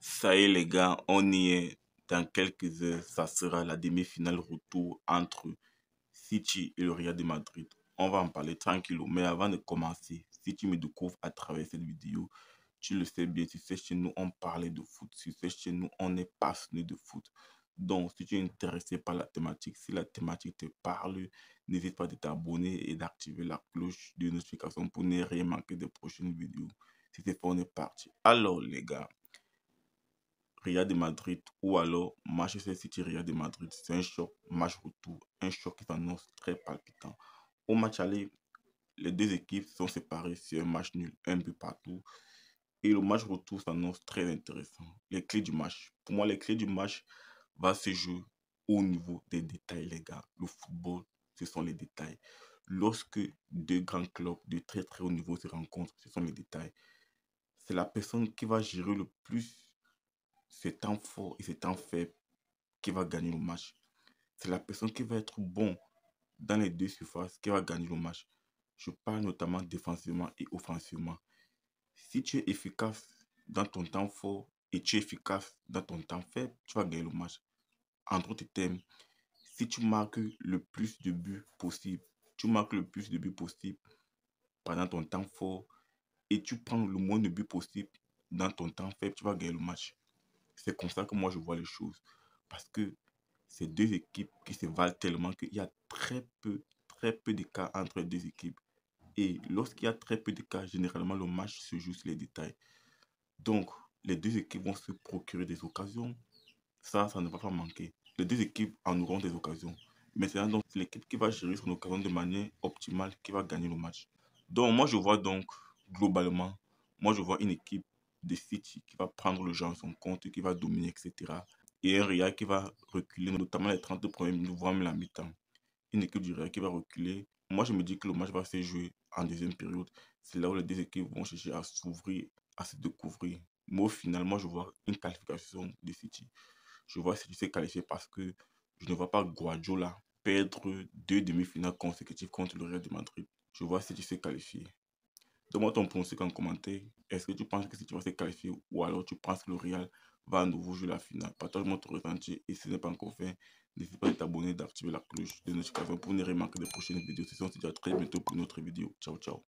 Ça y est les gars, on y est. Dans quelques heures, ça sera la demi-finale retour entre City et le Real de Madrid. On va en parler tranquillement. Mais avant de commencer, si tu me découvres à travers cette vidéo, tu le sais bien, tu sais chez nous, on parlait de foot. si c'est chez nous, on est passionné de foot. Donc, si tu es intéressé par la thématique, si la thématique te parle, n'hésite pas à t'abonner et d'activer la cloche de notification pour ne rien manquer des prochaines vidéos. C'est pour on est parti. Alors, les gars, Real de Madrid ou alors Manchester City Real de Madrid. C'est un choc match retour, un choc qui s'annonce très palpitant. Au match aller, les deux équipes sont séparées sur un match nul, un peu partout. Et le match retour s'annonce très intéressant. Les clés du match. Pour moi, les clés du match va se jouer au niveau des détails, les gars. Le football, ce sont les détails. Lorsque deux grands clubs de très très haut niveau se rencontrent, ce sont les détails. C'est la personne qui va gérer le plus c'est temps fort et c'est temps faible qui va gagner le match. C'est la personne qui va être bon dans les deux surfaces qui va gagner le match. Je parle notamment défensivement et offensivement. Si tu es efficace dans ton temps fort et tu es efficace dans ton temps faible, tu vas gagner le match. En d'autres termes, si tu marques le plus de buts possible, tu marques le plus de buts possible pendant ton temps fort et tu prends le moins de buts possible dans ton temps faible, tu vas gagner le match. C'est comme ça que moi je vois les choses. Parce que c'est deux équipes qui se valent tellement qu'il y a très peu, très peu de cas entre les deux équipes. Et lorsqu'il y a très peu de cas, généralement le match se joue sur les détails. Donc, les deux équipes vont se procurer des occasions. Ça, ça ne va pas manquer. Les deux équipes en auront des occasions. Mais c'est donc l'équipe qui va gérer son occasion de manière optimale qui va gagner le match. Donc, moi, je vois donc globalement, moi, je vois une équipe des City qui va prendre le jeu en son compte, qui va dominer, etc. Et un Real qui va reculer, notamment les 30 premiers minutes, voire même la mi-temps. Une équipe du Real qui va reculer. Moi, je me dis que le match va se jouer en deuxième période. C'est là où les deux équipes vont chercher à s'ouvrir, à se découvrir. Moi, finalement, je vois une qualification de City. Je vois City se qualifier parce que je ne vois pas Guardiola perdre deux demi-finales consécutives contre le Real de Madrid. Je vois City se qualifier. Donne-moi ton pronostic en commentaire. Est-ce que tu penses que si tu vas se qualifier ou alors tu penses que le Real va à nouveau jouer la finale Partage-moi ton ressenti et si ce n'est pas encore fait, n'hésite pas à t'abonner, d'activer la cloche de notification pour ne rien manquer des prochaines vidéos. Ce sont déjà très bientôt pour une autre vidéo. Ciao, ciao.